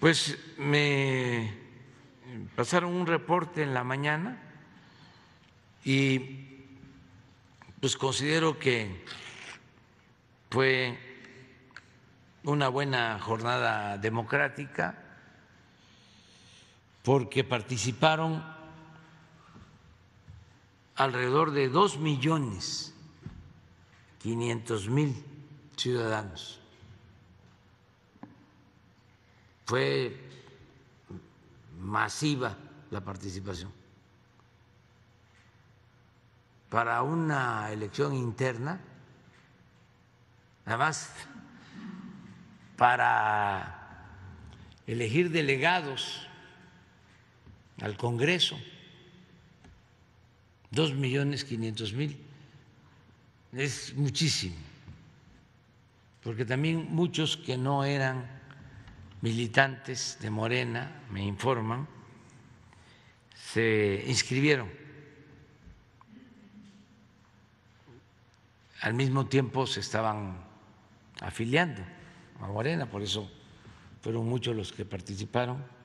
Pues me pasaron un reporte en la mañana y pues considero que fue una buena jornada democrática porque participaron alrededor de dos millones quinientos mil ciudadanos fue masiva la participación. Para una elección interna, además, para elegir delegados al Congreso, dos millones quinientos mil, es muchísimo, porque también muchos que no eran militantes de Morena, me informan, se inscribieron. Al mismo tiempo se estaban afiliando a Morena, por eso fueron muchos los que participaron